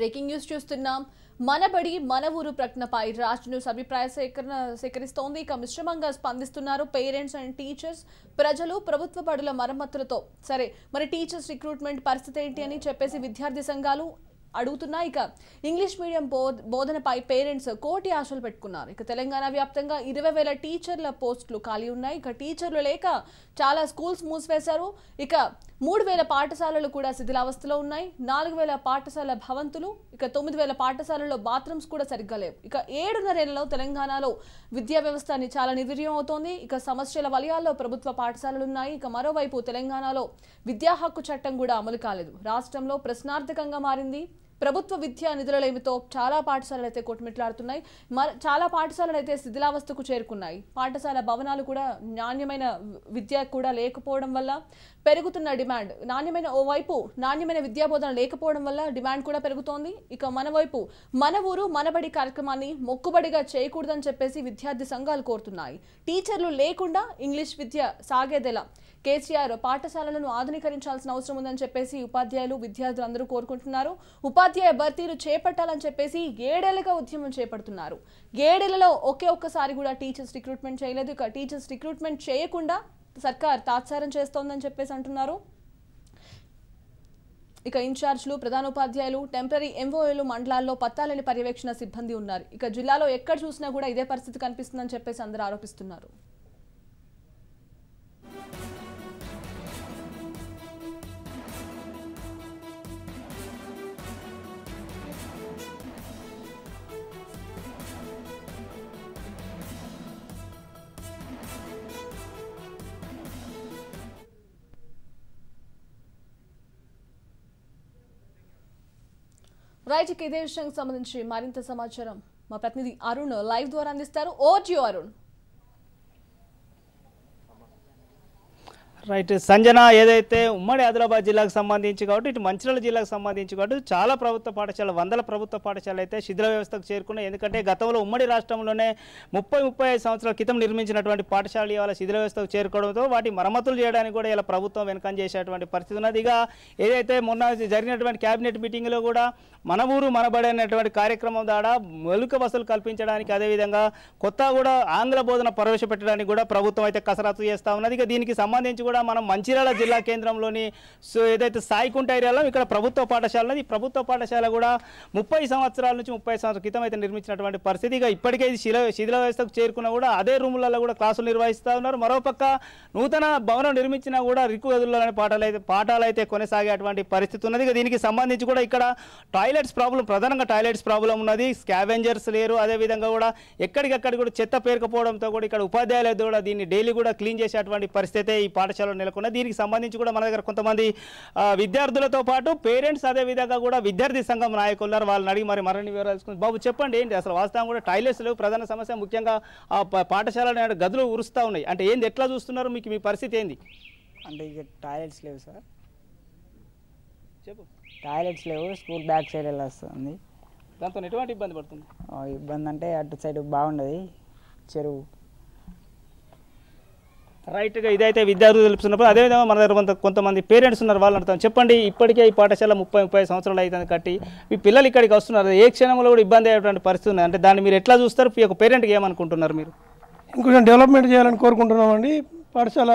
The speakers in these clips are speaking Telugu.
బ్రేకింగ్ న్యూస్ చూస్తున్నాం మనబడి మన ఊరు ప్రకటనపై రాష్ట్ర న్యూస్ అభిప్రాయ సేకరణ సేకరిస్తోంది ఇక మిశ్రమంగా స్పందిస్తున్నారు పేరెంట్స్ అండ్ టీచర్స్ ప్రజలు ప్రభుత్వ బడుల మరమ్మతులతో సరే మరి టీచర్స్ రిక్రూట్మెంట్ పరిస్థితి ఏంటి అని చెప్పేసి విద్యార్థి సంఘాలు అడుగుతున్నాయి ఇక ఇంగ్లీష్ మీడియం బోధనపై పేరెంట్స్ కోటి ఆశలు పెట్టుకున్నారు ఇక తెలంగాణ వ్యాప్తంగా ఇరవై వేల టీచర్ల పోస్టులు ఖాళీ ఉన్నాయి ఇక టీచర్లు లేక చాలా స్కూల్స్ మూసివేశారు ఇక మూడు వేల పాఠశాలలు కూడా శిథిలావస్థలో ఉన్నాయి నాలుగు వేల పాఠశాల భవంతులు ఇక తొమ్మిది వేల పాఠశాలల్లో బాత్రూమ్స్ కూడా సరిగ్గా లేవు ఇక ఏడున్నరేళ్లలో తెలంగాణలో విద్యా వ్యవస్థ చాలా నిర్వీర్యం అవుతోంది ఇక సమస్యల వలయాల్లో ప్రభుత్వ పాఠశాలలు ఉన్నాయి ఇక మరోవైపు తెలంగాణలో విద్యా హక్కు చట్టం కూడా అమలు కాలేదు రాష్ట్రంలో ప్రశ్నార్థకంగా మారింది ప్రభుత్వ విద్యా నిధులలేమితో చాలా పాఠశాలలు అయితే కొట్టుమిట్లాడుతున్నాయి చాలా పాఠశాలలు అయితే శిథిలావస్థకు చేరుకున్నాయి పాఠశాల భవనాలు కూడా నాణ్యమైన విద్య కూడా లేకపోవడం వల్ల పెరుగుతున్న డిమాండ్ నాణ్యమైన ఓవైపు నాణ్యమైన విద్యాబోధన లేకపోవడం వల్ల డిమాండ్ కూడా పెరుగుతోంది ఇక మన వైపు మన ఊరు మనబడి కార్యక్రమాన్ని మొక్కుబడిగా చేయకూడదని చెప్పేసి విద్యార్థి సంఘాలు కోరుతున్నాయి టీచర్లు లేకుండా ఇంగ్లీష్ విద్య సాగేదెలా కేసీఆర్ పాఠశాలలను ఆధునీకరించాల్సిన అవసరం ఉందని చెప్పేసి ఉపాధ్యాయులు విద్యార్థులు అందరూ కోరుకుంటున్నారు ఉపాధ్యాయ భర్తీలు చేపట్టాలని చెప్పేసి ఏడేళ్లుగా ఉద్యమం చేపడుతున్నారు ఏడేళ్లలో ఒకే ఒక్కసారి కూడా టీచర్స్ రిక్రూట్మెంట్ చేయలేదు ఇక టీచర్స్ రిక్రూట్మెంట్ చేయకుండా సర్కార్ తాత్సారం చేస్తోందని చెప్పేసి అంటున్నారు ఇక ఇన్ఛార్జ్లు ప్రధానోపాధ్యాయులు టెంపరీ ఎంఓఏలు మండలాల్లో పత్తాలని పర్యవేక్షణ సిబ్బంది ఉన్నారు ఇక జిల్లాలో ఎక్కడ చూసినా కూడా ఇదే పరిస్థితి కనిపిస్తుందని చెప్పేసి అందరూ ఆరోపిస్తున్నారు రైట్ ఇక ఇదే విషయానికి సంబంధించి మరింత సమాచారం మా ప్రతినిధి అరుణ్ లైవ్ ద్వారా అందిస్తారు ఓ జియో అరుణ్ రైట్ సంజన ఏదైతే ఉమ్మడి ఆదిలాబాద్ జిల్లాకు సంబంధించి కాబట్టి ఇటు మంచిర్యాల జిల్లాకు సంబంధించి కాబట్టి చాలా ప్రభుత్వ పాఠశాల వందల ప్రభుత్వ పాఠశాలలు అయితే శిథిల వ్యవస్థకు చేరుకున్నాయి ఎందుకంటే గతంలో ఉమ్మడి రాష్ట్రంలోనే ముప్పై ముప్పై సంవత్సరాల క్రితం నిర్మించినటువంటి పాఠశాలలు ఇవాళ శిథిల వ్యవస్థకు చేరుకోవడంతో వాటి మరమ్మతులు చేయడానికి కూడా ఇలా ప్రభుత్వం వెనుకం చేసేటువంటి పరిస్థితి ఉన్నది ఇక ఏదైతే మొన్న జరిగినటువంటి కేబినెట్ మీటింగ్లో కూడా మన ఊరు మనబడే అనేటువంటి కార్యక్రమం ద్వారా మెలుక బస్సులు కల్పించడానికి అదేవిధంగా కొత్త కూడా ఆంగ్ల బోధన ప్రవేశపెట్టడానికి కూడా ప్రభుత్వం అయితే కసరత్తు చేస్తూ ఉన్నది ఇక దీనికి సంబంధించి కూడా ఇక్కడ మనం మంచిర్యాల జిల్లా కేంద్రంలోని సో ఏదైతే సాయికుంట ఏరియాలో ఇక్కడ ప్రభుత్వ పాఠశాల ఈ ప్రభుత్వ పాఠశాల కూడా ముప్పై సంవత్సరాల నుంచి ముప్పై సంవత్సరాల క్రితం అయితే నిర్మించినటువంటి పరిస్థితిగా ఇప్పటికే శిల శిథిల వ్యవస్థకు చేరుకున్న కూడా అదే రూములలో కూడా క్లాసులు నిర్వహిస్తూ ఉన్నారు మరోపక్క నూతన భవనం నిర్మించినా కూడా రిక్కు గదుల్లోనే పాఠాలు అయితే పాఠాలు అయితే కొనసాగేటువంటి పరిస్థితి ఉన్నది దీనికి సంబంధించి కూడా ఇక్కడ టాయిలెట్స్ ప్రాబ్లం ప్రధానంగా టాయిలెట్స్ ప్రాబ్లం ఉన్నది స్కావెంజర్స్ లేరు అదేవిధంగా కూడా ఎక్కడికక్కడ కూడా చెత్త పేరుకపోవడంతో కూడా ఇక్కడ ఉపాధ్యాయులు కూడా దీన్ని డైలీ కూడా క్లీన్ చేసేటువంటి పరిస్థితి ఈ పాఠశాల పాఠశాలలో నెలకొన్న దీనికి సంబంధించి కూడా మన దగ్గర కొంతమంది విద్యార్థులతో పాటు పేరెంట్స్ అదే విధంగా కూడా విద్యార్థి సంఘం నాయకులు వాళ్ళని అడిగి మరి మరిన్ని వివరాలు బాబు చెప్పండి ఏంటి అసలు వాస్తవం కూడా టాయిలెట్స్ లేవు ప్రధాన సమస్య ముఖ్యంగా పాఠశాల గదులు ఉరుస్తూ ఉన్నాయి అంటే ఏంది ఎట్లా చూస్తున్నారు మీకు మీ పరిస్థితి ఏంది అంటే ఇక టాయిలెట్స్ లేవు సార్ చెప్పు టాయిలెట్స్ లేవు స్కూల్ బ్యాక్ సైడ్ వెళ్ళొస్తుంది దాంతో ఎటువంటి ఇబ్బంది పడుతుంది ఇబ్బంది అంటే అటు సైడ్ బాగుండదు చెరువు రైట్గా ఇదైతే విద్యార్థులు తెలుపుతున్నప్పుడు అదేవిధంగా మన దగ్గర కొంత కొంతమంది పేరెంట్స్ ఉన్నారు వాళ్ళు అడుగుతాం చెప్పండి ఇప్పటికే ఈ పాఠశాల ముప్పై ముప్పై సంవత్సరాలు అవుతుంది కట్టి మీ పిల్లలు ఇక్కడికి వస్తున్నారు ఏ క్షణంలో కూడా ఇబ్బంది అయ్యేటువంటి పరిస్థితి ఉన్నాయి అంటే దాన్ని మీరు ఎట్లా చూస్తారు ఈ యొక్క పేరెంట్కి ఏమనుకుంటున్నారు మీరు ఇంకొంచెం డెవలప్మెంట్ చేయాలని కోరుకుంటున్నామండి పాఠశాల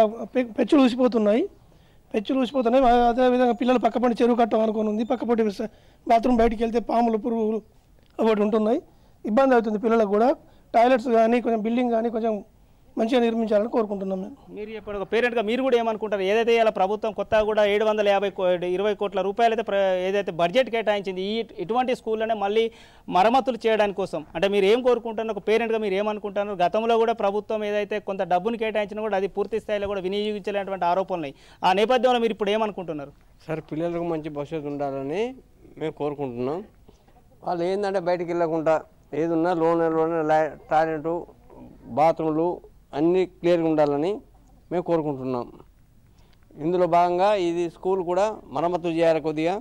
పెచ్చులు ఊసిపోతున్నాయి పెచ్చులు ఊసిపోతున్నాయి అదేవిధంగా పిల్లలు పక్కపంటి చెరువు కట్టం అనుకుని ఉంది పక్కపంటి బాత్రూమ్ బయటికి వెళ్తే పాములు పురుగులు ఒకటి ఉంటున్నాయి ఇబ్బంది అవుతుంది పిల్లలకు కూడా టాయిలెట్స్ కానీ కొంచెం బిల్డింగ్ కానీ కొంచెం మంచిగా నిర్మించాలని కోరుకుంటున్నాం మేము మీరు చెప్పండి ఒక పేరెంట్గా మీరు కూడా ఏమనుకుంటారు ఏదైతే ఇలా ప్రభుత్వం కొత్తగా కూడా ఏడు వందల యాభై ఇరవై కోట్ల రూపాయలు అయితే ఏదైతే బడ్జెట్ కేటాయించింది ఈ ఇటువంటి స్కూళ్ళనే మళ్ళీ మరమ్మతులు చేయడానికి కోసం అంటే మీరు ఏం కోరుకుంటున్నారు ఒక పేరెంట్గా మీరు ఏమనుకుంటున్నారు గతంలో కూడా ప్రభుత్వం ఏదైతే కొంత డబ్బును కేటాయించినా కూడా అది పూర్తి స్థాయిలో కూడా వినియోగించలేనటువంటి ఆరోపణలు ఆ నేపథ్యంలో మీరు ఇప్పుడు ఏమనుకుంటున్నారు సార్ పిల్లలకు మంచి భవిష్యత్తు ఉండాలని మేము కోరుకుంటున్నాం వాళ్ళు ఏంటంటే బయటకు వెళ్ళకుండా ఏదున్నా లోన్ లోన్ టాయిలెట్ బాత్రూమ్లు అన్నీ క్లియర్గా ఉండాలని మేము కోరుకుంటున్నాం ఇందులో భాగంగా ఇది స్కూల్ కూడా మరమ్మతు చేయాలి కొద్దిగా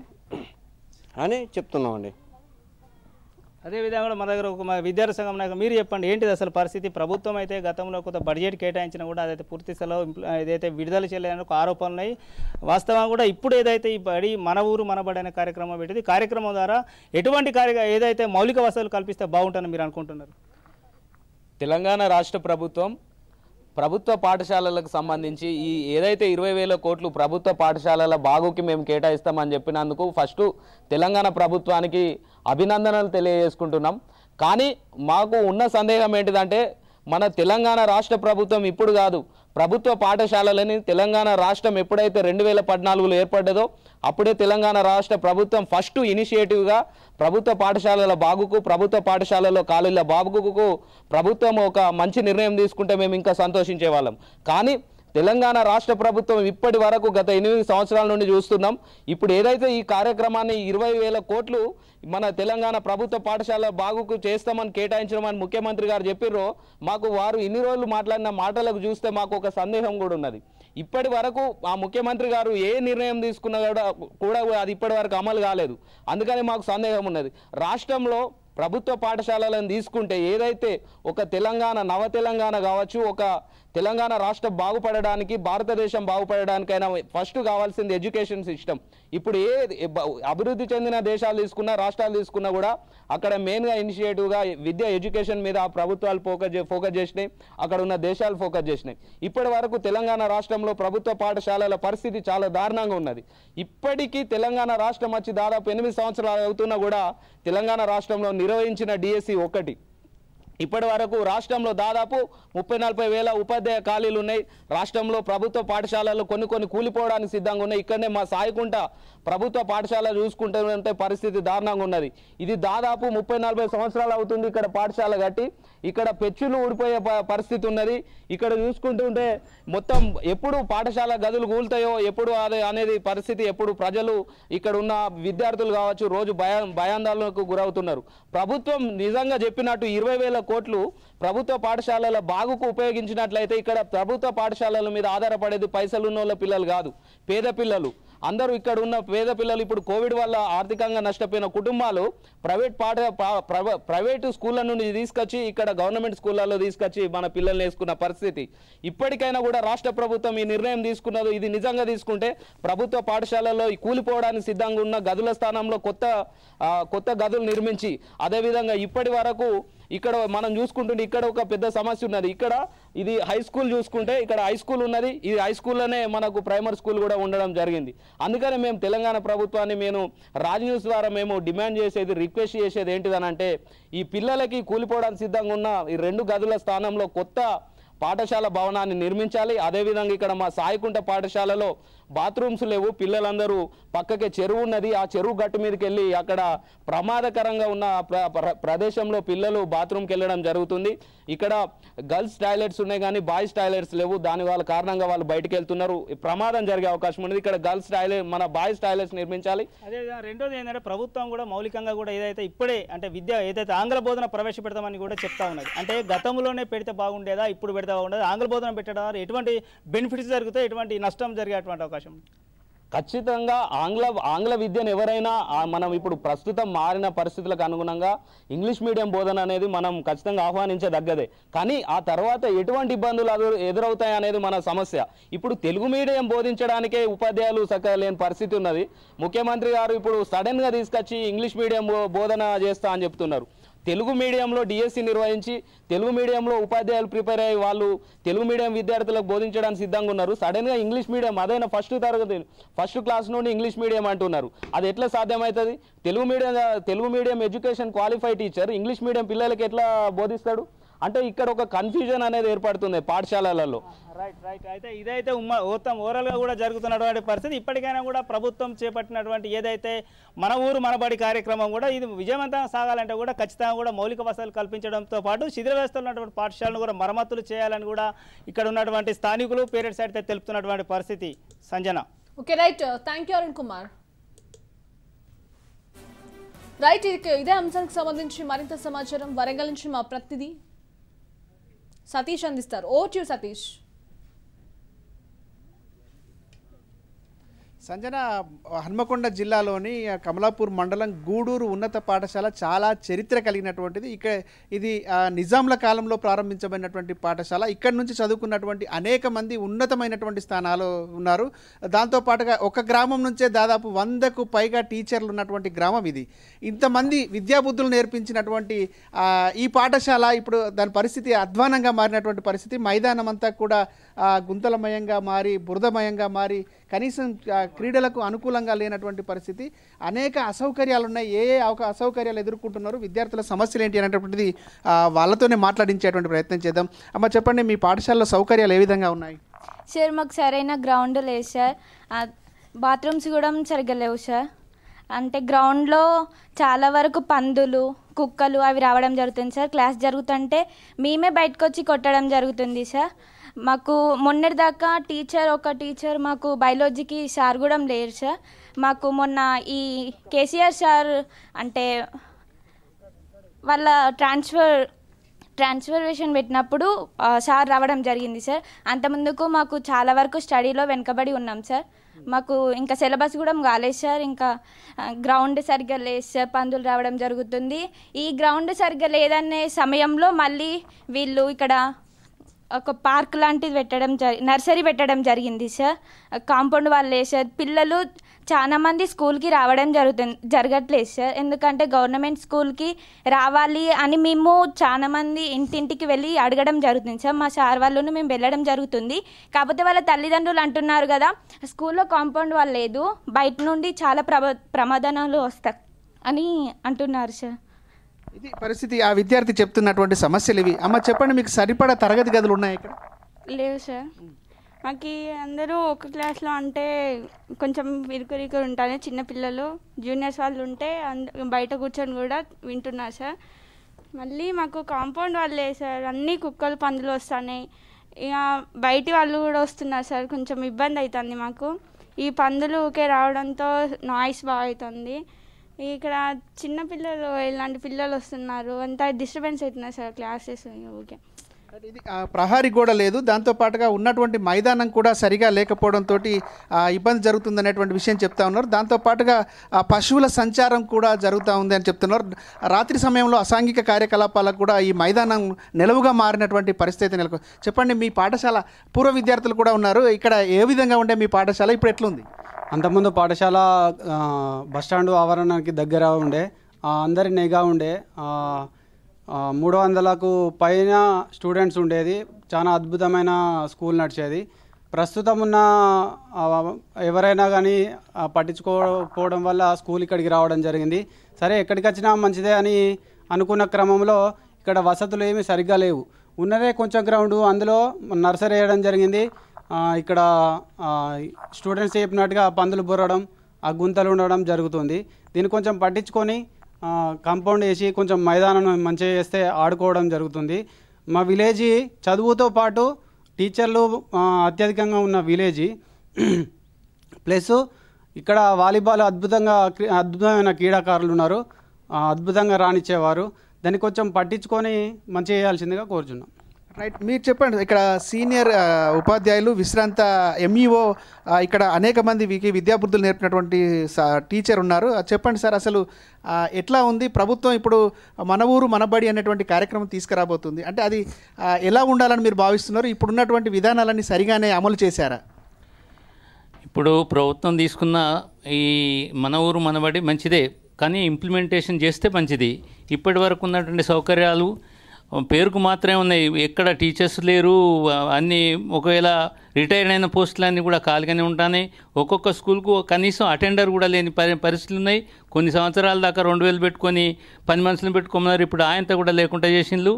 అని చెప్తున్నామండి అదేవిధంగా మన దగ్గర ఒక విద్యార్థి సంఘం నాయకులు మీరు చెప్పండి ఏంటిది అసలు పరిస్థితి ప్రభుత్వం అయితే గతంలో కొంత బడ్జెట్ కేటాయించినా కూడా అదైతే పూర్తి స్థలో ఏదైతే విడుదల చేయలేదని ఒక ఆరోపణలు వాస్తవం కూడా ఇప్పుడు ఏదైతే ఈ బడి మన ఊరు మన బడి అనే కార్యక్రమం పెట్టింది కార్యక్రమం ద్వారా ఎటువంటి కార్య ఏదైతే మౌలిక వసతులు కల్పిస్తే బాగుంటుందని మీరు అనుకుంటున్నారు తెలంగాణ రాష్ట్ర ప్రభుత్వం ప్రభుత్వ పాఠశాలలకు సంబంధించి ఈ ఏదైతే ఇరవై వేల కోట్లు ప్రభుత్వ పాఠశాలల బాగుకి మేము కేటాయిస్తామని చెప్పినందుకు ఫస్ట్ తెలంగాణ ప్రభుత్వానికి అభినందనలు తెలియజేసుకుంటున్నాం కానీ మాకు ఉన్న సందేహం ఏంటిదంటే మన తెలంగాణ రాష్ట్ర ప్రభుత్వం ఇప్పుడు కాదు ప్రభుత్వ పాఠశాలలని తెలంగాణ రాష్ట్రం ఎప్పుడైతే రెండు వేల పద్నాలుగులో ఏర్పడ్డదో అప్పుడే తెలంగాణ రాష్ట్ర ప్రభుత్వం ఫస్ట్ ఇనిషియేటివ్గా ప్రభుత్వ పాఠశాలల బాగుకు ప్రభుత్వ పాఠశాలలో కాలుల బాగుకు ప్రభుత్వం ఒక మంచి నిర్ణయం తీసుకుంటే మేము ఇంకా సంతోషించే వాళ్ళం కానీ తెలంగాణ రాష్ట్ర ప్రభుత్వం ఇప్పటి వరకు గత ఎనిమిది సంవత్సరాల నుండి చూస్తున్నాం ఇప్పుడు ఏదైతే ఈ కార్యక్రమాన్ని ఇరవై వేల కోట్లు మన తెలంగాణ ప్రభుత్వ పాఠశాల బాగుకు చేస్తామని కేటాయించడం ముఖ్యమంత్రి గారు చెప్పిర్రో మాకు వారు ఇన్ని రోజులు మాట్లాడిన మాటలకు చూస్తే మాకు ఒక సందేహం కూడా ఉన్నది ఇప్పటి వరకు ఆ ముఖ్యమంత్రి గారు ఏ నిర్ణయం తీసుకున్నా కూడా కూడా అది ఇప్పటి వరకు అమలు కాలేదు అందుకని మాకు సందేహం ఉన్నది రాష్ట్రంలో ప్రభుత్వ పాఠశాలలను తీసుకుంటే ఏదైతే ఒక తెలంగాణ నవ తెలంగాణ కావచ్చు ఒక తెలంగాణ రాష్ట్రం బాగుపడడానికి భారతదేశం బాగుపడడానికైనా ఫస్ట్ కావాల్సింది ఎడ్యుకేషన్ సిస్టమ్ ఇప్పుడు ఏ అభివృద్ధి చెందిన దేశాలు తీసుకున్నా రాష్ట్రాలు తీసుకున్నా కూడా అక్కడ మెయిన్గా ఇనిషియేటివ్గా విద్య ఎడ్యుకేషన్ మీద ఆ ప్రభుత్వాలు ఫోకస్ ఫోకస్ చేసినాయి అక్కడ ఉన్న దేశాలు ఫోకస్ చేసినాయి ఇప్పటి వరకు తెలంగాణ రాష్ట్రంలో ప్రభుత్వ పాఠశాలల పరిస్థితి చాలా దారుణంగా ఉన్నది ఇప్పటికీ తెలంగాణ రాష్ట్రం వచ్చి దాదాపు ఎనిమిది సంవత్సరాలు అవుతున్నా కూడా తెలంగాణ రాష్ట్రంలో నిర్వహించిన డిఎస్సి ఒకటి ఇప్పటి వరకు రాష్ట్రంలో దాదాపు ముప్పై నలభై వేల ఉపాధ్యాయ ఖాళీలు ఉన్నాయి రాష్ట్రంలో ప్రభుత్వ పాఠశాలలు కొన్ని కొన్ని కూలిపోవడానికి సిద్ధంగా ఉన్నాయి ఇక్కడనే మా సాయికుంట ప్రభుత్వ పాఠశాల చూసుకుంటుంటే పరిస్థితి దారుణంగా ఉన్నది ఇది దాదాపు ముప్పై నలభై సంవత్సరాలు అవుతుంది ఇక్కడ పాఠశాల కట్టి ఇక్కడ పెచ్చులు ఊడిపోయే పరిస్థితి ఉన్నది ఇక్కడ చూసుకుంటుంటే మొత్తం ఎప్పుడు పాఠశాల గదులు కూలుతాయో ఎప్పుడు అదే అనేది పరిస్థితి ఎప్పుడు ప్రజలు ఇక్కడ ఉన్న విద్యార్థులు కావచ్చు రోజు భయా భయాందోళనకు గురవుతున్నారు ప్రభుత్వం నిజంగా చెప్పినట్టు ఇరవై వేల కోట్లు ప్రభుత్వ పాఠశాలల బాగుకు ఉపయోగించినట్లయితే ఇక్కడ ప్రభుత్వ పాఠశాలల మీద ఆధారపడేది పైసలున్నోళ్ళ పిల్లలు కాదు పేద పిల్లలు అందరూ ఇక్కడ ఉన్న పేద పిల్లలు ఇప్పుడు కోవిడ్ వల్ల ఆర్థికంగా నష్టపోయిన కుటుంబాలు ప్రైవేట్ పాఠ ప్రైవేటు స్కూళ్ళ నుండి తీసుకొచ్చి ఇక్కడ గవర్నమెంట్ స్కూళ్ళలో తీసుకొచ్చి మన పిల్లల్ని వేసుకున్న పరిస్థితి ఇప్పటికైనా కూడా రాష్ట్ర ప్రభుత్వం ఈ నిర్ణయం తీసుకున్నది ఇది నిజంగా తీసుకుంటే ప్రభుత్వ పాఠశాలలో కూలిపోవడానికి సిద్ధంగా ఉన్న గదుల స్థానంలో కొత్త కొత్త గదులు నిర్మించి అదేవిధంగా ఇప్పటి వరకు ఇక్కడ మనం చూసుకుంటుంటే ఇక్కడ ఒక పెద్ద సమస్య ఉన్నది ఇక్కడ ఇది హై స్కూల్ చూసుకుంటే ఇక్కడ హై స్కూల్ ఉన్నది ఇది హై స్కూల్లోనే మనకు ప్రైమరీ స్కూల్ కూడా ఉండడం జరిగింది అందుకని మేము తెలంగాణ ప్రభుత్వాన్ని మేము రాజ్ న్యూస్ ద్వారా మేము డిమాండ్ చేసేది రిక్వెస్ట్ చేసేది అంటే ఈ పిల్లలకి కూలిపోవడానికి సిద్ధంగా ఉన్న ఈ రెండు గదుల స్థానంలో కొత్త పాఠశాల భవనాన్ని నిర్మించాలి అదేవిధంగా ఇక్కడ మా సాయికుంట పాఠశాలలో బాత్రూమ్స్ లేవు పిల్లలందరూ పక్కకే చెరువు ఉన్నది ఆ చెరువు గట్టు మీదకి వెళ్ళి అక్కడ ప్రమాదకరంగా ఉన్న ప్రదేశంలో పిల్లలు బాత్రూమ్కి వెళ్ళడం జరుగుతుంది ఇక్కడ గర్ల్స్ టాయిలెట్స్ ఉన్నాయి కానీ బాయ్స్ టాయిలెట్స్ లేవు దాని వాళ్ళ కారణంగా వాళ్ళు బయటకు వెళ్తున్నారు ప్రమాదం జరిగే అవకాశం ఉన్నది ఇక్కడ గర్ల్స్ టాయిలెట్ మన బాయ్స్ టాయిలెట్స్ నిర్మించాలి అదే రెండోది ఏంటంటే ప్రభుత్వం కూడా మౌలికంగా కూడా ఏదైతే ఇప్పుడే అంటే విద్య ఏదైతే ఆంగ్ల బోధన ప్రవేశపెడతామని కూడా చెప్తా ఉన్నది అంటే గతంలోనే పెడితే బాగుండేదా ఇప్పుడు పెడితే బాగుండేదా ఆంగ్ల బోధన పెట్టడం ఎటువంటి బెనిఫిట్స్ జరిగితే ఎటువంటి నష్టం జరిగేటువంటి అవకాశం అవకాశం ఖచ్చితంగా ఆంగ్ల ఆంగ్ల విద్యను ఎవరైనా మనం ఇప్పుడు ప్రస్తుతం మారిన పరిస్థితులకు అనుగుణంగా ఇంగ్లీష్ మీడియం బోధన అనేది మనం ఖచ్చితంగా ఆహ్వానించదగ్గదే కానీ ఆ తర్వాత ఎటువంటి ఇబ్బందులు ఎదురవుతాయి అనేది మన సమస్య ఇప్పుడు తెలుగు మీడియం బోధించడానికే ఉపాధ్యాయులు సక లేని పరిస్థితి ఉన్నది ముఖ్యమంత్రి గారు ఇప్పుడు సడన్గా తీసుకొచ్చి ఇంగ్లీష్ మీడియం బోధన చేస్తా అని చెప్తున్నారు తెలుగు మీడియంలో డిఎస్సి e నిర్వహించి తెలుగు మీడియంలో ఉపాధ్యాయులు ప్రిపేర్ అయ్యి వాళ్ళు తెలుగు మీడియం విద్యార్థులకు బోధించడానికి సిద్ధంగా ఉన్నారు సడన్గా ఇంగ్లీష్ మీడియం అదైనా ఫస్ట్ తరగతి ఫస్ట్ క్లాస్ నుండి ఇంగ్లీష్ మీడియం అంటున్నారు అది ఎట్లా సాధ్యమవుతుంది Telugu medium Telugu medium education qualify teacher English medium పిల్లలకి ఎట్లా బోధిస్తాడు అంటే ఇక్కడ ఒక కన్ఫ్యూజన్ అనేది ఏర్పడుతుంది పాఠశాలలలో రైట్ రైట్ అయితే ఇదైతే ఉమ్మ మొత్తం ఓవరాల్గా కూడా జరుగుతున్నటువంటి పరిస్థితి ఇప్పటికైనా కూడా ప్రభుత్వం చేపట్టినటువంటి ఏదైతే మన ఊరు మనబడి కార్యక్రమం కూడా ఇది విజయవంతంగా సాగాలంటే కూడా ఖచ్చితంగా కూడా మౌలిక వసతులు కల్పించడంతో పాటు శిథిర వ్యవస్థలో ఉన్నటువంటి పాఠశాలను కూడా మరమ్మతులు చేయాలని కూడా ఇక్కడ ఉన్నటువంటి స్థానికులు పేరెంట్స్ అయితే తెలుపుతున్నటువంటి పరిస్థితి Sanjana okay right thank you Arun Kumar right ఇదే అంశానికి సంబంధించి మరింత సమాచారం వరంగల్ నుంచి మా ప్రతినిధి సతీష్ అందిస్తారు ఓ ట్యూ సతీష్ సంజన హన్మకొండ జిల్లాలోని కమలాపూర్ మండలం గూడూరు ఉన్నత పాఠశాల చాలా చరిత్ర కలిగినటువంటిది ఇక్కడ ఇది నిజాంల కాలంలో ప్రారంభించబడినటువంటి పాఠశాల ఇక్కడ నుంచి చదువుకున్నటువంటి అనేక మంది ఉన్నతమైనటువంటి స్థానాలు ఉన్నారు దాంతోపాటుగా ఒక గ్రామం నుంచే దాదాపు వందకు పైగా టీచర్లు ఉన్నటువంటి గ్రామం ఇది ఇంతమంది విద్యాబుద్ధులు నేర్పించినటువంటి ఈ పాఠశాల ఇప్పుడు దాని పరిస్థితి అధ్వానంగా మారినటువంటి పరిస్థితి మైదానం అంతా కూడా గుంతలమయంగా మారి బురదమయంగా మారి కనీసం క్రీడలకు అనుకూలంగా లేనటువంటి పరిస్థితి అనేక అసౌకర్యాలు ఉన్నాయి ఏ ఏ అసౌకర్యాలు ఎదుర్కొంటున్నారు విద్యార్థుల సమస్యలు ఏంటి అనేటువంటిది వాళ్ళతోనే మాట్లాడించేటువంటి ప్రయత్నం చేద్దాం అమ్మ చెప్పండి మీ పాఠశాలలో సౌకర్యాలు ఏ విధంగా ఉన్నాయి సార్ మాకు సరైన గ్రౌండ్ లేదు సార్ బాత్రూమ్స్ కూడా సరిగ్గా లేవు సార్ అంటే గ్రౌండ్లో చాలా వరకు పందులు కుక్కలు అవి రావడం జరుగుతుంది సార్ క్లాస్ జరుగుతుంటే మేమే బయటకు వచ్చి కొట్టడం జరుగుతుంది సార్ మాకు మొన్నటిదాకా టీచర్ ఒక టీచర్ మాకు బయాలజీకి సార్ కూడా లేరు సార్ మాకు మొన్న ఈ కేసీఆర్ సార్ అంటే వాళ్ళ ట్రాన్స్ఫర్ ట్రాన్స్ఫర్వేషన్ పెట్టినప్పుడు సార్ రావడం జరిగింది సార్ అంతముందుకు మాకు చాలా వరకు స్టడీలో వెనుకబడి ఉన్నాం సార్ మాకు ఇంకా సిలబస్ కూడా కాలేదు సార్ ఇంకా గ్రౌండ్ సరిగ్గా లేదు సార్ పందులు రావడం జరుగుతుంది ఈ గ్రౌండ్ సరిగ్గా లేదనే సమయంలో మళ్ళీ వీళ్ళు ఇక్కడ ఒక పార్క్ లాంటిది పెట్టడం జరి నర్సరీ పెట్టడం జరిగింది సార్ కాంపౌండ్ వాళ్ళు వేసారు పిల్లలు చాలామంది స్కూల్కి రావడం జరుగుతుంది జరగట్లేదు సార్ ఎందుకంటే గవర్నమెంట్ స్కూల్కి రావాలి అని మేము చాలామంది ఇంటింటికి వెళ్ళి అడగడం జరుగుతుంది సార్ మా సార్ వాళ్ళను మేము వెళ్ళడం జరుగుతుంది కాకపోతే వాళ్ళ తల్లిదండ్రులు అంటున్నారు కదా స్కూల్లో కాంపౌండ్ వాళ్ళు లేదు బయట నుండి చాలా ప్రమాదనాలు వస్తాయి అని అంటున్నారు సార్ ఇది పరిస్థితి ఆ విద్యార్థి చెప్తున్నటువంటి సమస్యలు ఇవి అమ్మ చెప్పండి మీకు సరిపడా తరగతి గదులు ఉన్నాయి ఇక్కడ లేవు సార్ మాకు అందరూ ఒక క్లాస్లో అంటే కొంచెం ఇరుకురికురు ఉంటారు చిన్నపిల్లలు జూనియర్స్ వాళ్ళు ఉంటే బయట కూర్చొని కూడా వింటున్నారు సార్ మళ్ళీ మాకు కాంపౌండ్ వాళ్ళే సార్ అన్నీ కుక్కలు పందులు వస్తున్నాయి ఇక బయటి వాళ్ళు కూడా వస్తున్నారు సార్ కొంచెం ఇబ్బంది అవుతుంది మాకు ఈ పందులు ఊకే రావడంతో నాయిస్ బాగా అవుతుంది ఇక్కడ చిన్న పిల్లలు ఇలాంటి పిల్లలు వస్తున్నారు అంత డిస్టర్బెన్స్ అవుతున్నాయి సార్ క్లాసెస్ ఓకే ఇది ప్రహారీ గోడ లేదు దాంతో పాటుగా ఉన్నటువంటి మైదానం కూడా సరిగా లేకపోవడంతో ఇబ్బంది జరుగుతుందనేటువంటి విషయం చెప్తా ఉన్నారు దాంతో పాటుగా పశువుల సంచారం కూడా జరుగుతూ ఉంది అని చెప్తున్నారు రాత్రి సమయంలో అసాంఘిక కార్యకలాపాలకు కూడా ఈ మైదానం నిలువుగా మారినటువంటి పరిస్థితి నెలకు చెప్పండి మీ పాఠశాల పూర్వ విద్యార్థులు కూడా ఉన్నారు ఇక్కడ ఏ విధంగా ఉండే మీ పాఠశాల ఇప్పుడు ఎట్లుంది అంతకుముందు పాఠశాల బస్టాండ్ ఆవరణానికి దగ్గర ఉండే అందరి నెగా ఉండే మూడు వందలకు పైన స్టూడెంట్స్ ఉండేది చాలా అద్భుతమైన స్కూల్ నడిచేది ప్రస్తుతం ఉన్న ఎవరైనా కానీ పట్టించుకోకపోవడం వల్ల స్కూల్ ఇక్కడికి రావడం జరిగింది సరే ఎక్కడికి వచ్చినా మంచిదే అని అనుకున్న క్రమంలో ఇక్కడ వసతులు ఏమీ సరిగ్గా లేవు ఉన్నదే కొంచెం గ్రౌండ్ అందులో నర్సరీ వేయడం జరిగింది ఇక్కడ స్టూడెంట్స్ చెప్పినట్టుగా పందులు బుర్రడం ఆ గుంతలు ఉండడం జరుగుతుంది దీన్ని కొంచెం పట్టించుకొని కంపౌండ్ వేసి కొంచెం మైదానం మంచిగా చేస్తే ఆడుకోవడం జరుగుతుంది మా విలేజీ చదువుతో పాటు టీచర్లు అత్యధికంగా ఉన్న విలేజీ ప్లస్ ఇక్కడ వాలీబాల్ అద్భుతంగా అద్భుతమైన క్రీడాకారులు ఉన్నారు అద్భుతంగా రాణించేవారు దాన్ని కొంచెం పట్టించుకొని మంచి చేయాల్సిందిగా కోరుచున్నాం రైట్ మీరు చెప్పండి ఇక్కడ సీనియర్ ఉపాధ్యాయులు విశ్రాంత ఎంఈఓ e ఇక్కడ అనేక మంది విద్యాబుద్ధులు నేర్పినటువంటి టీచర్ ఉన్నారు చెప్పండి సార్ అసలు ఎట్లా ఉంది ప్రభుత్వం ఇప్పుడు మన ఊరు మనబడి అనేటువంటి కార్యక్రమం తీసుకురాబోతుంది అంటే అది ఎలా ఉండాలని మీరు భావిస్తున్నారు ఇప్పుడున్నటువంటి విధానాలన్నీ సరిగానే అమలు చేశారా ఇప్పుడు ప్రభుత్వం తీసుకున్న ఈ మన ఊరు మనబడి మంచిదే కానీ ఇంప్లిమెంటేషన్ చేస్తే మంచిది ఇప్పటి వరకు ఉన్నటువంటి సౌకర్యాలు పేరుకు మాత్రమే ఉన్నాయి ఎక్కడ టీచర్స్ లేరు అన్నీ ఒకవేళ రిటైర్డ్ అయిన పోస్టులన్నీ కూడా ఖాళీగానే ఉంటున్నాయి ఒక్కొక్క స్కూల్కు కనీసం అటెండర్ కూడా లేని పరి పరిస్థితులు ఉన్నాయి కొన్ని సంవత్సరాల దాకా రెండు వేలు పెట్టుకొని పని మనుషులను పెట్టుకున్నారు ఇప్పుడు ఆయనతో కూడా లేకుండా చేసిండ్లు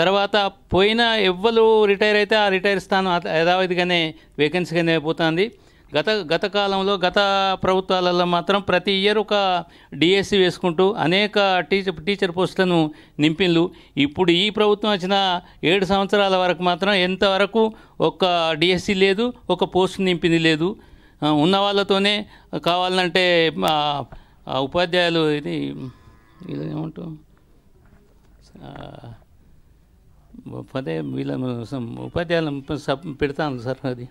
తర్వాత పోయిన ఎవ్వరు రిటైర్ అయితే ఆ రిటైర్ స్థానం యథావిధిగానే వేకెన్సీగానే అయిపోతుంది గత గత కాలంలో గత ప్రభుత్వాలలో మాత్రం ప్రతి ఇయర్ ఒక డిఎస్సి వేసుకుంటూ అనేక టీచర్ టీచర్ పోస్టులను నింపిన్లు ఇప్పుడు ఈ ప్రభుత్వం వచ్చిన ఏడు సంవత్సరాల వరకు మాత్రం ఎంతవరకు ఒక డిఎస్సి లేదు ఒక పోస్ట్ నింపింది లేదు ఉన్న వాళ్ళతోనే కావాలంటే ఉపాధ్యాయులు ఇది ఇది ఏమంటూ పదే వీళ్ళ ఉపాధ్యాయులను పెడతాను సార్ అది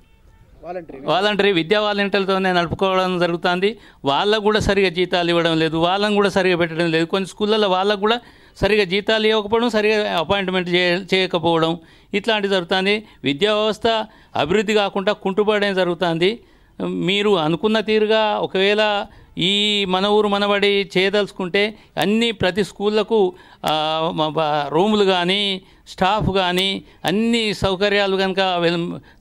వాలంటరీ విద్యా వాలంటీర్లతోనే నడుపుకోవడం జరుగుతుంది వాళ్ళకు కూడా సరిగా జీతాలు ఇవ్వడం లేదు వాళ్ళని కూడా సరిగా పెట్టడం లేదు కొన్ని స్కూళ్ళల్లో వాళ్ళకు కూడా సరిగా జీతాలు ఇవ్వకపోవడం సరిగా అపాయింట్మెంట్ చేయకపోవడం ఇట్లాంటివి జరుగుతుంది విద్యా వ్యవస్థ అభివృద్ధి కాకుండా కుంటుపడడం జరుగుతుంది మీరు అనుకున్న తీరుగా ఒకవేళ ఈ మన ఊరు మనబడి చేయదలుచుకుంటే అన్ని ప్రతి స్కూళ్ళకు రూములు కానీ స్టాఫ్ కానీ అన్ని సౌకర్యాలు కనుక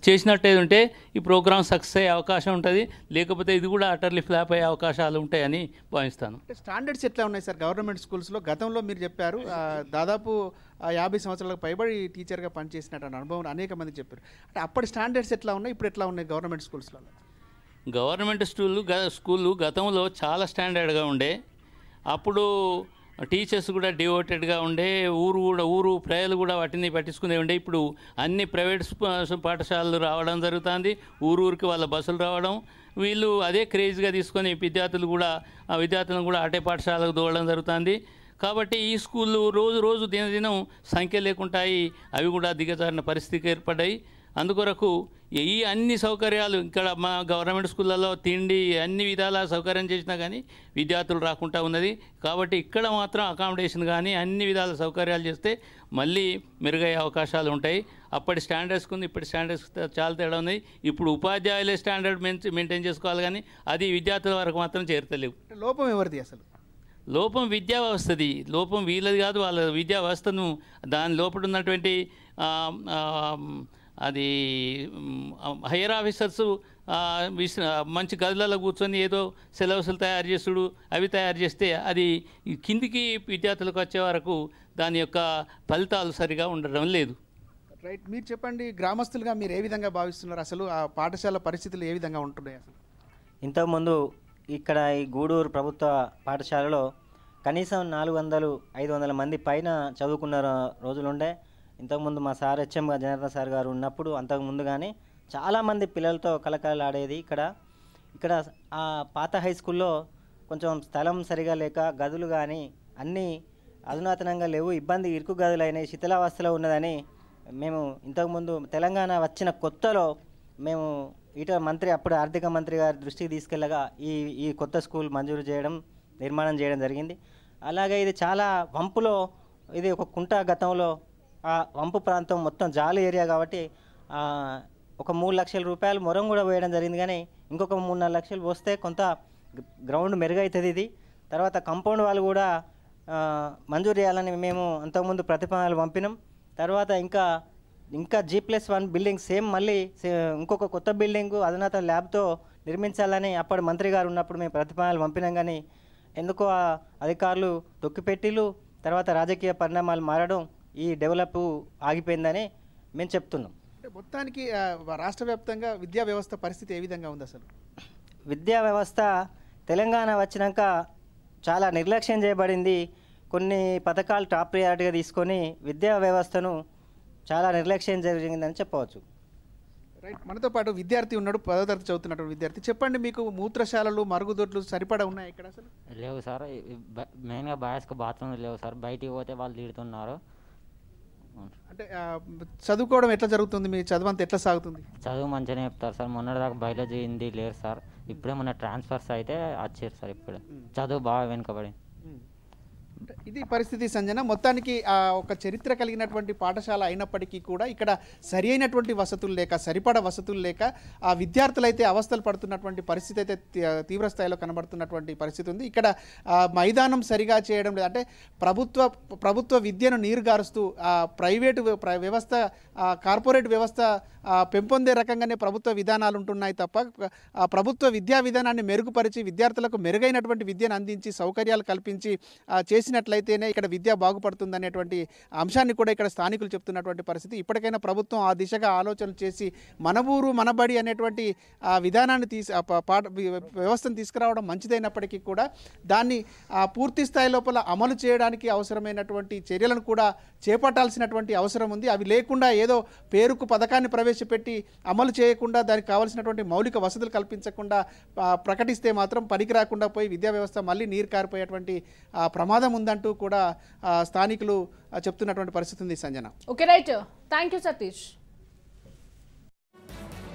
చేసినట్టే ఉంటే ఈ ప్రోగ్రామ్ సక్సెస్ అయ్యే అవకాశం ఉంటుంది లేకపోతే ఇది కూడా అటర్లీ ఫ్లాప్ అయ్యే అవకాశాలు ఉంటాయని భావిస్తాను స్టాండర్డ్స్ ఎట్లా ఉన్నాయి సార్ గవర్నమెంట్ స్కూల్స్లో గతంలో మీరు చెప్పారు దాదాపు యాభై సంవత్సరాలకు పైబడి టీచర్గా పనిచేసినట్టు అనుభవం అనేక మంది చెప్పారు అంటే అప్పటి స్టాండర్డ్స్ ఎట్లా ఉన్నాయి ఇప్పుడు ఎట్లా ఉన్నాయి గవర్నమెంట్ స్కూల్స్లో గవర్నమెంట్ స్కూళ్ళు స్కూళ్ళు గతంలో చాలా స్టాండర్డ్గా ఉండే అప్పుడు టీచర్స్ కూడా డివోటెడ్గా ఉండే ఊరు కూడా ఊరు ప్రజలు కూడా వాటిని పట్టించుకునే ఉండే ఇప్పుడు అన్ని ప్రైవేట్ పాఠశాలలు రావడం జరుగుతుంది ఊరు ఊరికి వాళ్ళ బస్సులు రావడం వీళ్ళు అదే క్రేజ్గా తీసుకొని విద్యార్థులు కూడా ఆ విద్యార్థులను కూడా అటే పాఠశాలకు దూడడం జరుగుతుంది కాబట్టి ఈ స్కూళ్ళు రోజు రోజు దినదినం సంఖ్య లేకుంటాయి అవి కూడా దిగజారిన పరిస్థితికి ఏర్పడ్డాయి అందుకొరకు ఈ అన్ని సౌకర్యాలు ఇక్కడ మా గవర్నమెంట్ స్కూళ్ళల్లో తిండి అన్ని విధాల సౌకర్యం చేసినా కానీ విద్యార్థులు రాకుండా ఉన్నది కాబట్టి ఇక్కడ మాత్రం అకామిడేషన్ కానీ అన్ని విధాల సౌకర్యాలు చేస్తే మళ్ళీ మెరుగయ్యే అవకాశాలు ఉంటాయి అప్పటి స్టాండర్డ్స్కి ఉంది ఇప్పటి స్టాండర్డ్స్ చాలా తేడా ఉంది ఇప్పుడు ఉపాధ్యాయులే స్టాండర్డ్ మెయింటైన్ చేసుకోవాలి కానీ అది విద్యార్థుల వరకు మాత్రం చేరతలేవు లోపం ఎవరిది అసలు లోపం విద్యా వ్యవస్థది లోపం వీళ్ళది కాదు వాళ్ళ విద్యా వ్యవస్థను దాని లోపల ఉన్నటువంటి అది హైయర్ ఆఫీసర్స్ మంచి గదులలో కూర్చొని ఏదో సిలబస్లు తయారు చేసుడు అవి తయారు చేస్తే అది కిందికి విద్యార్థులకు వచ్చే వరకు దాని యొక్క ఫలితాలు సరిగా ఉండడం లేదు రైట్ మీరు చెప్పండి గ్రామస్తులుగా మీరు ఏ విధంగా భావిస్తున్నారు అసలు ఆ పాఠశాల పరిస్థితులు ఏ విధంగా ఉంటున్నాయి అసలు ఇంతకుముందు ఇక్కడ ఈ గూడూరు ప్రభుత్వ పాఠశాలలో కనీసం నాలుగు వందలు ఐదు వందల మంది పైన చదువుకున్న రోజులుండే ఇంతకుముందు మా సార్ హెచ్ఎం జనార్దన్ సార్ గారు ఉన్నప్పుడు అంతకుముందు కానీ చాలామంది పిల్లలతో కలకలాడేది ఇక్కడ ఇక్కడ ఆ పాత హై స్కూల్లో కొంచెం స్థలం సరిగా లేక గదులు కానీ అన్నీ అధునాతనంగా లేవు ఇబ్బంది ఇరుకు అయినాయి శిథిలావస్థలో ఉన్నదని మేము ఇంతకుముందు తెలంగాణ వచ్చిన కొత్తలో మేము ఇట మంత్రి అప్పుడు ఆర్థిక మంత్రి గారి దృష్టికి తీసుకెళ్ళగా ఈ ఈ కొత్త స్కూల్ మంజూరు చేయడం నిర్మాణం చేయడం జరిగింది అలాగే ఇది చాలా వంపులో ఇది ఒక కుంట గతంలో ఆ వంపు ప్రాంతం మొత్తం జాలి ఏరియా కాబట్టి ఒక మూడు లక్షల రూపాయలు మొరం కూడా వేయడం జరిగింది కానీ ఇంకొక మూడున్నర లక్షలు పోస్తే కొంత గ్రౌండ్ మెరుగవుతుంది ఇది తర్వాత కంపౌండ్ వాళ్ళు కూడా మంజూరు చేయాలని మేము అంతకుముందు ప్రతిపాదనలు పంపినాం తర్వాత ఇంకా ఇంకా G plus one building same మళ్ళీ ఇంకొక కొత్త బిల్డింగ్ అధునాతన ల్యాబ్తో నిర్మించాలని అప్పటి మంత్రి గారు ఉన్నప్పుడు మేము ప్రతిపాదనలు పంపినాం కానీ ఎందుకో అధికారులు తొక్కిపెట్టిలు తర్వాత రాజకీయ పరిణామాలు మారడం ఈ డెవలప్ ఆగిపోయిందని మేము చెప్తున్నాం మొత్తానికి రాష్ట్ర వ్యాప్తంగా విద్యా వ్యవస్థ పరిస్థితి ఏ విధంగా ఉంది అసలు విద్యా వ్యవస్థ తెలంగాణ వచ్చినాక చాలా నిర్లక్ష్యం చేయబడింది కొన్ని పథకాలు టాప్ ప్రియారిటీగా తీసుకొని విద్యా వ్యవస్థను చాలా నిర్లక్ష్యం జరిగిందని చెప్పవచ్చు రైట్ మనతో పాటు విద్యార్థి ఉన్నాడు పదో తరగతి చదువుతున్నటువంటి విద్యార్థి చెప్పండి మీకు మూత్రశాలలు మరుగుదొడ్లు సరిపడా ఉన్నాయి ఇక్కడ అసలు లేవు సార్ మెయిన్గా బాయ్స్కి బాత్రూమ్లు లేవు సార్ బయటికి పోతే వాళ్ళు తిడుతున్నారు అంటే చదువుకోవడం ఎట్లా జరుగుతుంది మీ చదువు అంతా ఎట్లా సాగుతుంది చదువు మంచిగానే చెప్తారు సార్ దాకా బయాలజీ హిందీ లేరు సార్ ఇప్పుడే మన ట్రాన్స్ఫర్స్ అయితే వచ్చారు సార్ ఇప్పుడే చదువు బాగా వెనుకబడింది ఇది పరిస్థితి సంజన మొత్తానికి ఒక చరిత్ర కలిగినటువంటి పాఠశాల అయినప్పటికీ కూడా ఇక్కడ సరి అయినటువంటి వసతులు లేక సరిపడ వసతులు లేక ఆ విద్యార్థులైతే అవస్థలు పడుతున్నటువంటి పరిస్థితి అయితే తీవ్రస్థాయిలో కనబడుతున్నటువంటి పరిస్థితి ఉంది ఇక్కడ మైదానం సరిగా చేయడం లేదు అంటే ప్రభుత్వ ప్రభుత్వ విద్యను నీరుగారుస్తూ ప్రైవేటు వ్యవస్థ కార్పొరేట్ వ్యవస్థ పెంపొందే రకంగానే ప్రభుత్వ విధానాలు ఉంటున్నాయి తప్ప ప్రభుత్వ విద్యా విధానాన్ని మెరుగుపరిచి విద్యార్థులకు మెరుగైనటువంటి విద్యను అందించి సౌకర్యాలు కల్పించి చేసినట్లయితేనే ఇక్కడ విద్య బాగుపడుతుంది అనేటువంటి అంశాన్ని కూడా ఇక్కడ స్థానికులు చెప్తున్నటువంటి పరిస్థితి ఇప్పటికైనా ప్రభుత్వం ఆ దిశగా ఆలోచనలు చేసి మన ఊరు మనబడి అనేటువంటి విధానాన్ని తీసి పాఠ వ్యవస్థను తీసుకురావడం మంచిదైనప్పటికీ కూడా దాన్ని పూర్తి స్థాయి లోపల అమలు చేయడానికి అవసరమైనటువంటి చర్యలను కూడా చేపట్టాల్సినటువంటి అవసరం ఉంది అవి లేకుండా ఏదో పేరుకు పథకాన్ని ప్రవేశ ప్రవేశపెట్టి అమలు చేయకుండా దానికి కావాల్సినటువంటి మౌలిక వసతులు కల్పించకుండా ప్రకటిస్తే మాత్రం పనికి రాకుండా పోయి విద్యా వ్యవస్థ మళ్ళీ నీరు కారిపోయేటువంటి ప్రమాదం ఉందంటూ కూడా స్థానికులు చెప్తున్నటువంటి పరిస్థితి ఉంది Sanjana okay right thank you Satish